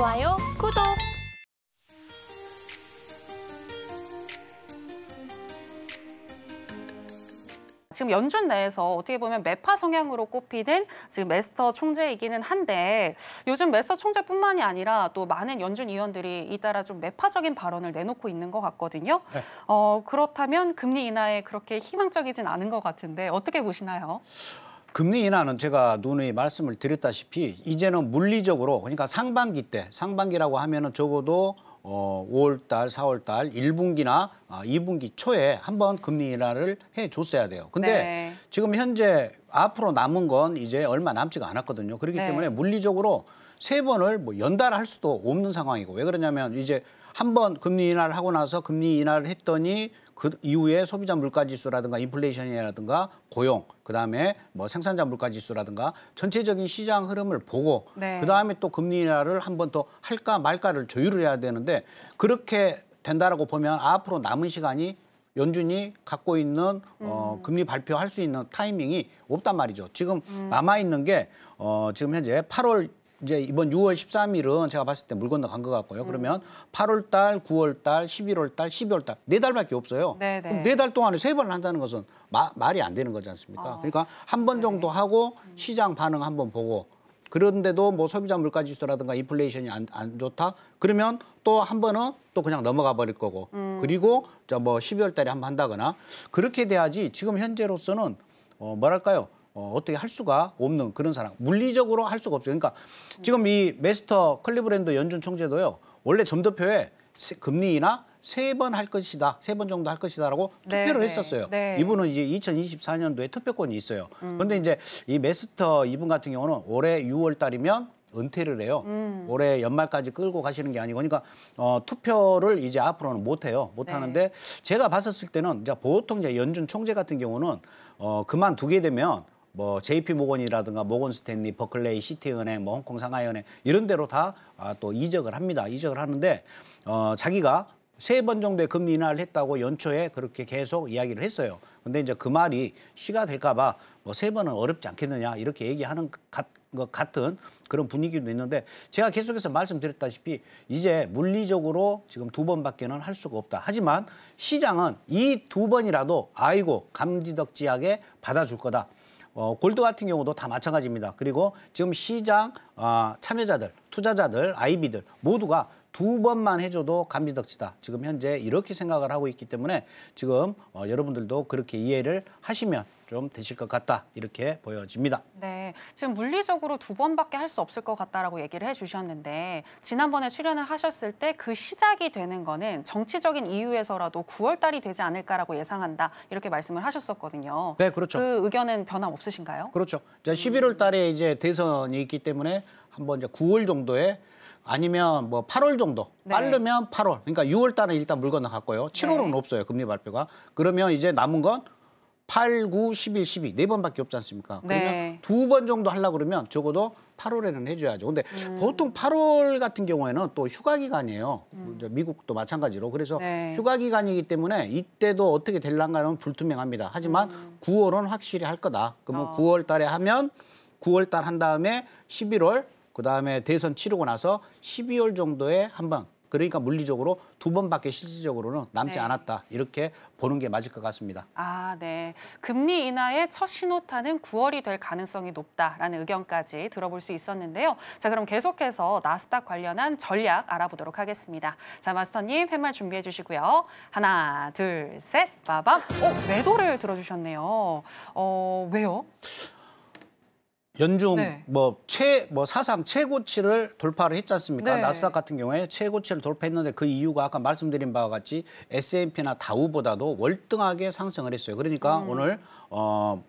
좋아요, 구독! 지금 연준 내에서 어떻게 보면 매파 성향으로 꼽히는 지금 메스터 총재이기는 한데 요즘 메스터 총재뿐만이 아니라 또 많은 연준 의원들이 잇따라 좀 매파적인 발언을 내놓고 있는 것 같거든요. 네. 어, 그렇다면 금리 인하에 그렇게 희망적이진 않은 것 같은데 어떻게 보시나요? 금리 인하는 제가 누누이 말씀을 드렸다시피 이제는 물리적으로 그러니까 상반기 때 상반기라고 하면은 적어도 어, 5월달, 4월달, 1분기나 어, 아, 2분기 초에 한번 금리 인하를 해줬어야 돼요. 근데 네. 지금 현재 앞으로 남은 건 이제 얼마 남지가 않았거든요. 그렇기 네. 때문에 물리적으로 세 번을 뭐 연달아 할 수도 없는 상황이고 왜 그러냐면 이제 한 번 금리 인하를 하고 나서 금리 인하를 했더니 그 이후에 소비자 물가 지수라든가 인플레이션이라든가 고용 그다음에 뭐 생산자 물가 지수라든가 전체적인 시장 흐름을 보고 네. 그다음에 또 금리 인하를 한 번 더 할까 말까를 조율을 해야 되는데 그렇게 된다라고 보면 앞으로 남은 시간이 연준이 갖고 있는 어, 음. 금리 발표할 수 있는 타이밍이 없단 말이죠. 지금 음. 남아 있는 게 어, 지금 현재 8월 이제 이번 6월 13일은 제가 봤을 때 물 건너 간 것 같고요. 그러면 8월 달, 9월 달, 11월 달, 12월 달네 달밖에 없어요. 네, 네. 그럼 네달 동안에 세 번을 한다는 것은 마, 말이 안 되는 거지 않습니까? 어. 그러니까 한번 네, 정도 네. 하고 음. 시장 반응 한번 보고 그런데도 뭐 소비자 물가 지수라든가 인플레이션이 안, 안 좋다 그러면 또 한 번은 또 그냥 넘어가 버릴 거고 음. 그리고 저 뭐 12월 달에 한 번 한다거나 그렇게 돼야지 지금 현재로서는 어 뭐랄까요 어, 어떻게 할 수가 없는 그런 사람 물리적으로 할 수가 없어요. 그러니까 지금 이 메스터 클리브랜드 연준 총재도요. 원래 점도표에 금리나 세 번 할 것이다, 세 번 정도 할 것이다라고 네, 투표를 네, 했었어요. 네. 이분은 이제 2024년도에 투표권이 있어요. 음. 그런데 이제 이 메스터 이분 같은 경우는 올해 6월 달이면 은퇴를 해요. 음. 올해 연말까지 끌고 가시는 게 아니고 그러니까 어, 투표를 이제 앞으로는 못 해요. 못 하는데 네. 제가 봤었을 때는 이제 보통 이제 연준 총재 같은 경우는 어, 그만 두게 되면 뭐 JP 모건이라든가 모건 스탠리, 버클레이, 시티은행, 뭐 홍콩 상하이은행 이런 데로 다또 아, 이적을 합니다. 이적을 하는데 어 자기가 세 번 정도의 금리 인하를 했다고 연초에 그렇게 계속 이야기를 했어요. 근데 이제 그 말이 시가 될까 봐 뭐 세 번은 어렵지 않겠느냐 이렇게 얘기하는 같것 같은 그런 분위기도 있는데 제가 계속해서 말씀드렸다시피 이제 물리적으로 지금 두 번밖에는 할 수가 없다. 하지만 시장은 이 두 번이라도 아이고 감지덕지하게 받아줄 거다. 어, 골드 같은 경우도 다 마찬가지입니다. 그리고 지금 시장 어, 참여자들, 투자자들, 아이비들 모두가 두 번만 해줘도 감지덕지다. 지금 현재 이렇게 생각을 하고 있기 때문에 지금 어, 여러분들도 그렇게 이해를 하시면 좀 되실 것 같다 이렇게 보여집니다. 네, 지금 물리적으로 두 번밖에 할 수 없을 것 같다라고 얘기를 해주셨는데 지난번에 출연을 하셨을 때 그 시작이 되는 거는 정치적인 이유에서라도 9월 달이 되지 않을까라고 예상한다 이렇게 말씀을 하셨었거든요. 네, 그렇죠. 그 의견은 변함 없으신가요? 그렇죠. 이제 11월 음. 달에 이제 대선이 있기 때문에 한번 이제 9월 정도에 아니면 뭐 8월 정도 네. 빠르면 8월 그러니까 6월 달은 일단 물건을 갖고요 7월은 네. 없어요 금리 발표가 그러면 이제 남은 건 8, 9, 11, 12. 네 번밖에 없지 않습니까? 네. 그러면 네. 두번 정도 하려 그러면 적어도 8월에는 해줘야죠. 근데 음. 보통 8월 같은 경우에는 또 휴가 기간이에요. 음. 미국도 마찬가지로. 그래서 네. 휴가 기간이기 때문에 이때도 어떻게 될랑가는 불투명합니다. 하지만 음. 9월은 확실히 할 거다. 그러면 어. 9월 달에 하면 9월 달 한 다음에 11월, 그 다음에 대선 치르고 나서 12월 정도에 한번 그러니까 물리적으로 두 번밖에 실질적으로는 남지 네. 않았다. 이렇게 보는 게 맞을 것 같습니다. 아, 네. 금리 인하의 첫 신호탄은 9월이 될 가능성이 높다라는 의견까지 들어볼 수 있었는데요. 자, 그럼 계속해서 나스닥 관련한 전략 알아보도록 하겠습니다. 자, 마스터님 팻말 준비해 주시고요. 하나, 둘, 셋, 빠밤. 오, 어, 매도를 들어주셨네요. 어, 왜요? 연중 네. 뭐최뭐 뭐 사상 최고치를 돌파를 했지 않습니까? 네. 나스닥 같은 경우에 최고치를 돌파했는데 그 이유가 아까 말씀드린 바와 같이 S&P나 다우보다도 월등하게 상승을 했어요. 그러니까 음. 오늘 어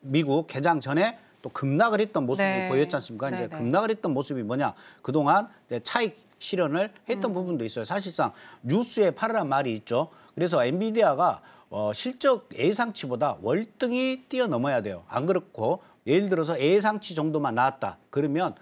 미국 개장 전에 또 급락을 했던 모습이 네. 보였지 않습니까? 이제 네, 네. 급락을 했던 모습이 뭐냐? 그동안 이제 차익 실현을 했던 음. 부분도 있어요. 사실상 뉴스에 팔으란 말이 있죠. 그래서 엔비디아가 어, 실적 예상치보다 월등히 뛰어넘어야 돼요. 안 그렇고 예를 들어서 예상치 정도만 나왔다. 그러면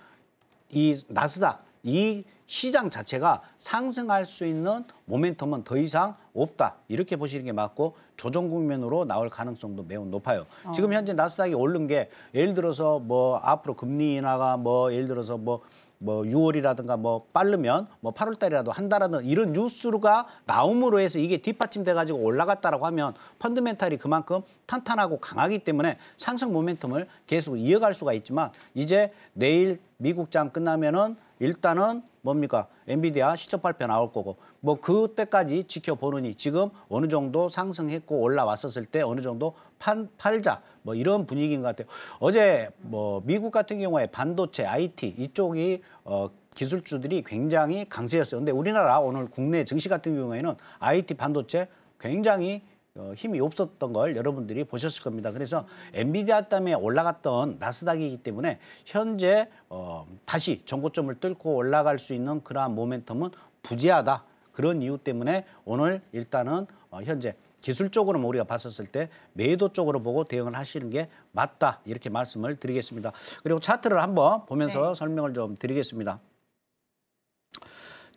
이 나스닥 이 시장 자체가 상승할 수 있는 모멘텀은 더 이상 없다. 이렇게 보시는 게 맞고 조정 국면으로 나올 가능성도 매우 높아요. 어. 지금 현재 나스닥이 오른 게 예를 들어서 뭐 앞으로 금리 인하가 뭐 예를 들어서 뭐뭐 6월이라든가 뭐 빠르면 뭐 8월 달이라도 한다라는 이런 뉴스가 나옴으로 해서 이게 뒷받침돼 가지고 올라갔다라고 하면 펀드멘탈이 그만큼 탄탄하고 강하기 때문에 상승 모멘텀을 계속 이어갈 수가 있지만 이제 내일 미국장 끝나면은 일단은 뭡니까? 엔비디아 시청 발표 나올 거고 뭐 그때까지 지켜보느니 지금 어느 정도 상승했고 올라왔었을 때 어느 정도 판, 팔자 뭐 이런 분위기인 것 같아요. 어제 뭐 미국 같은 경우에 반도체, IT 이쪽이 어, 기술주들이 굉장히 강세였어요. 근데 우리나라 오늘 국내 증시 같은 경우에는 IT 반도체 굉장히 어, 힘이 없었던 걸 여러분들이 보셨을 겁니다. 그래서 엔비디아 때문에 올라갔던 나스닥이기 때문에 현재 어, 다시 전고점을 뚫고 올라갈 수 있는 그러한 모멘텀은 부재하다. 그런 이유 때문에 오늘 일단은 어, 현재 기술적으로 우리가 봤었을 때 매도 쪽으로 보고 대응을 하시는 게 맞다 이렇게 말씀을 드리겠습니다. 그리고 차트를 한번 보면서 네. 설명을 좀 드리겠습니다.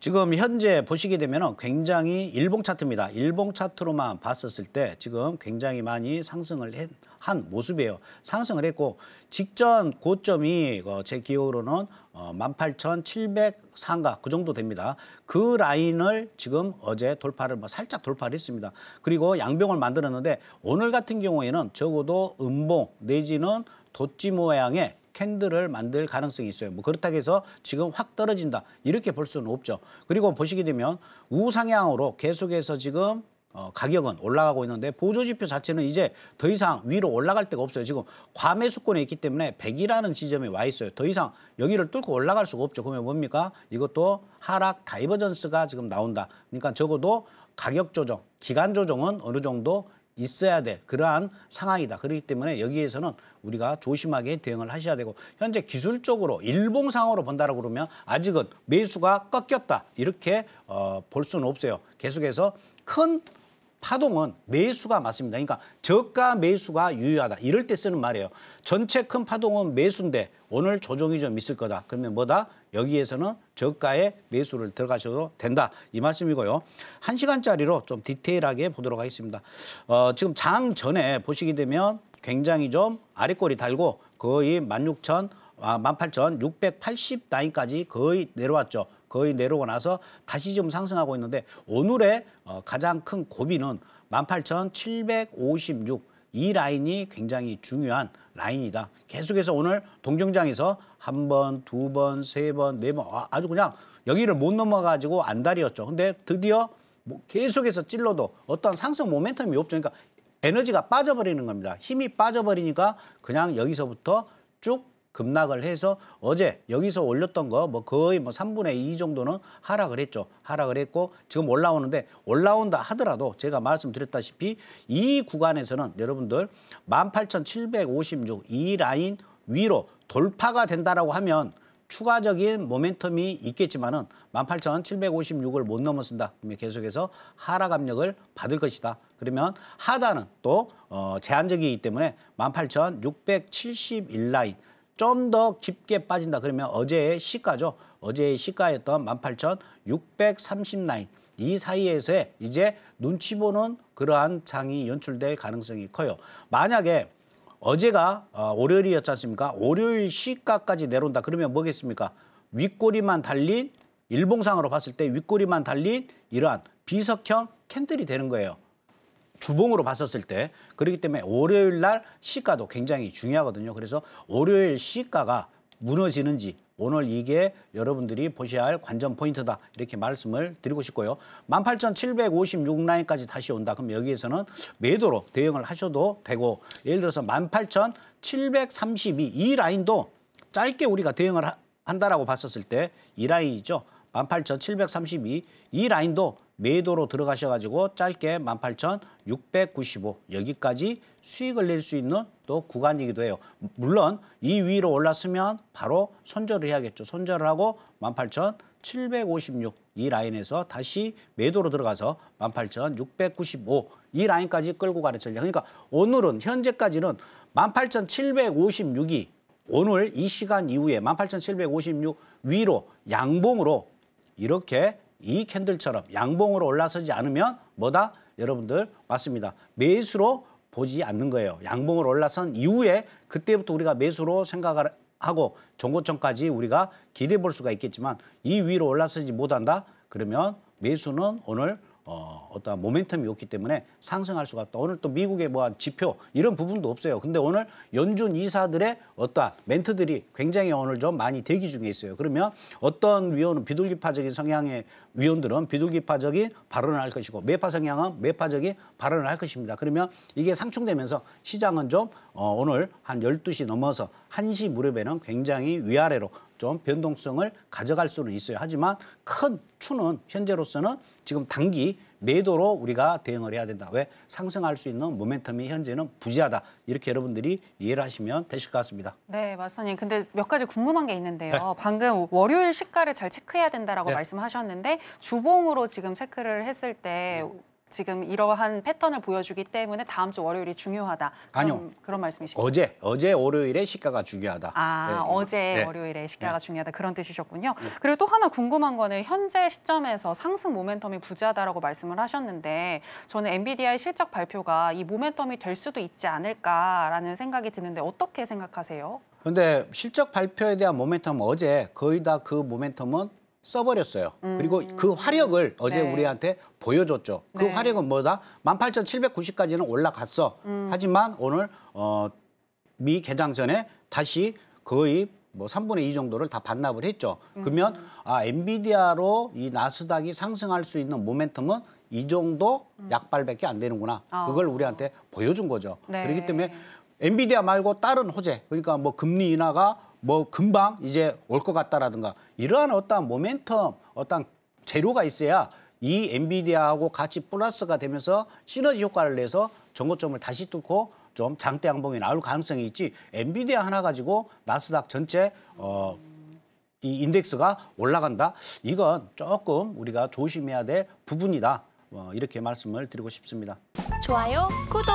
지금 현재 보시게 되면 굉장히 일봉 차트입니다. 일봉 차트로만 봤었을 때 지금 굉장히 많이 상승을 한 모습이에요. 상승을 했고 직전 고점이 어, 제 기억으로는 18,700상가 어, 그 정도 됩니다. 그 라인을 지금 어제 돌파를 뭐 살짝 돌파를 했습니다. 그리고 양병을 만들었는데 오늘 같은 경우에는 적어도 음봉 내지는 도찌 모양의 캔들을 만들 가능성이 있어요. 뭐 그렇다고 해서 지금 확 떨어진다. 이렇게 볼 수는 없죠. 그리고 보시게 되면 우상향으로 계속해서 지금 어, 가격은 올라가고 있는데 보조지표 자체는 이제 더 이상 위로 올라갈 데가 없어요. 지금 과매수권에 있기 때문에 100이라는 지점에 와 있어요. 더 이상 여기를 뚫고 올라갈 수가 없죠. 그러면 뭡니까? 이것도 하락 다이버전스가 지금 나온다. 그러니까 적어도 가격 조정, 기간 조정은 어느 정도 있어야 될 그러한 상황이다. 그렇기 때문에 여기에서는 우리가 조심하게 대응을 하셔야 되고 현재 기술적으로 일봉상으로 본다라고 그러면 아직은 매수가 꺾였다. 이렇게 어, 볼 수는 없어요. 계속해서 큰 파동은 매수가 맞습니다. 그러니까 저가 매수가 유효하다. 이럴 때 쓰는 말이에요. 전체 큰 파동은 매수인데 오늘 조정이 좀 있을 거다. 그러면 뭐다? 여기에서는 저가에 매수를 들어가셔도 된다 이 말씀이고요. 1시간짜리로 좀 디테일하게 보도록 하겠습니다. 어, 지금 장 전에 보시게 되면 굉장히 좀 아래꼬리 달고 거의 16,000 아, 18,680 단위까지 거의 내려왔죠. 거의 내려오고 나서 다시 좀 상승하고 있는데 오늘의 어, 가장 큰 고비는 18,756이 라인이 굉장히 중요한 라인이다. 계속해서 오늘 동정장에서 한 번, 두 번, 세 번, 네 번 아, 아주 그냥 여기를 못 넘어가지고 안달이었죠. 근데 드디어 뭐 계속해서 찔러도 어떤 상승 모멘텀이 없죠. 그러니까 에너지가 빠져버리는 겁니다. 힘이 빠져버리니까 그냥 여기서부터 쭉 급락을 해서 어제 여기서 올렸던 거 뭐 거의 뭐 3분의 2 정도는 하락을 했죠. 하락을 했고 지금 올라오는데 올라온다 하더라도 제가 말씀드렸다시피 이 구간에서는 여러분들 18,756 이 라인 위로 돌파가 된다라고 하면 추가적인 모멘텀이 있겠지만은 18,756을 못 넘어선다. 그러면 계속해서 하락 압력을 받을 것이다. 그러면 하단은 또 어, 제한적이기 때문에 18,671 라인 좀더 깊게 빠진다 그러면 어제의 시가죠. 어제의 시가였던 18,630 라인 이 사이에서 이제 눈치 보는 그러한 장이 연출될 가능성이 커요. 만약에 어제가 어, 월요일이었지 않습니까? 월요일 시가까지 내려온다 그러면 뭐겠습니까? 윗꼬리만 달린 일봉상으로 봤을 때 윗꼬리만 달린 이러한 비석형 캔들이 되는 거예요. 주봉으로 봤었을 때 그렇기 때문에 월요일 날 시가도 굉장히 중요하거든요. 그래서 월요일 시가가 무너지는지 오늘 이게 여러분들이 보셔야 할 관전 포인트다 이렇게 말씀을 드리고 싶고요. 18,756라인까지 다시 온다. 그럼 여기에서는 매도로 대응을 하셔도 되고 예를 들어서 18,732 이 라인도 짧게 우리가 대응을 한다라고 봤었을 때 이 라인이죠. 18,732 이 라인도 매도로 네 들어가셔가지고 짧게 18,695 여기까지 수익을 낼 수 있는 또 구간이기도 해요. 물론 이 위로 올랐으면 바로 손절을 해야겠죠. 손절을 하고 18,756 이 라인에서 다시 매도로 들어가서 18,695 이 라인까지 끌고 가는 전략. 그러니까 오늘은 현재까지는 18,756이 오늘 이 시간 이후에 18,756 위로 양봉으로 이렇게 이 캔들처럼 양봉으로 올라서지 않으면 뭐다? 여러분들 맞습니다. 매수로 보지 않는 거예요. 양봉으로 올라선 이후에 그때부터 우리가 매수로 생각을 하고 종고점까지 우리가 기대해 볼 수가 있겠지만 이 위로 올라서지 못한다? 그러면 매수는 오늘 어, 어떠 모멘텀이 없기 때문에 상승할 수가 없다. 오늘 또 미국의 뭐한 지표 이런 부분도 없어요. 근데 오늘 연준 이사들의 어떠한 멘트들이 굉장히 오늘 좀 많이 대기 중에 있어요. 그러면 어떤 위원은 비둘기파적인 성향의 위원들은 비둘기파적인 발언을 할 것이고 매파 성향은 매파적인 발언을 할 것입니다. 그러면 이게 상충되면서 시장은 좀 어, 오늘 한 12시 넘어서 1시 무렵에는 굉장히 위아래로 좀 변동성을 가져갈 수는 있어요. 하지만 큰 추는 현재로서는 지금 단기 매도로 우리가 대응을 해야 된다. 왜? 상승할 수 있는 모멘텀이 현재는 부재하다. 이렇게 여러분들이 이해를 하시면 되실 것 같습니다. 네, 마스터님. 근데 몇 가지 궁금한 게 있는데요. 네. 방금 월요일 시가를 잘 체크해야 된다라고 네. 말씀하셨는데 주봉으로 지금 체크를 했을 때 네. 지금 이러한 패턴을 보여주기 때문에 다음 주 월요일이 중요하다. 아니요. 그런 말씀이시죠? 어제 어제 월요일에 시가가 중요하다. 아 네. 어제 네. 월요일에 시가가 네. 중요하다 그런 뜻이셨군요. 네. 그리고 또 하나 궁금한 거는 현재 시점에서 상승 모멘텀이 부자하다라고 말씀을 하셨는데 저는 엔비디아의 실적 발표가 이 모멘텀이 될 수도 있지 않을까라는 생각이 드는데 어떻게 생각하세요? 근데 실적 발표에 대한 모멘텀 어제 거의 다 그 모멘텀은 써버렸어요. 음. 그리고 그 화력을 어제 네. 우리한테 보여줬죠. 그 네. 화력은 뭐다? 18,790까지는 올라갔어. 음. 하지만 오늘 어, 미 개장 전에 다시 거의 뭐 3분의 2 정도를 다 반납을 했죠. 음. 그러면 음. 아 엔비디아로 이 나스닥이 상승할 수 있는 모멘텀은 이 정도 음. 약발밖에 안 되는구나. 아. 그걸 우리한테 보여준 거죠. 네. 그렇기 때문에 엔비디아 말고 다른 호재, 그러니까 뭐 금리 인하가 뭐 금방 이제 올 것 같다라든가 이러한 어떠한 모멘텀, 어떠한 재료가 있어야 이 엔비디아하고 같이 플러스가 되면서 시너지 효과를 내서 전고점을 다시 뚫고 좀 장대 양봉이 나올 가능성이 있지 엔비디아 하나 가지고 나스닥 전체 어, 이 인덱스가 올라간다. 이건 조금 우리가 조심해야 될 부분이다. 어, 이렇게 말씀을 드리고 싶습니다. 좋아요, 구독.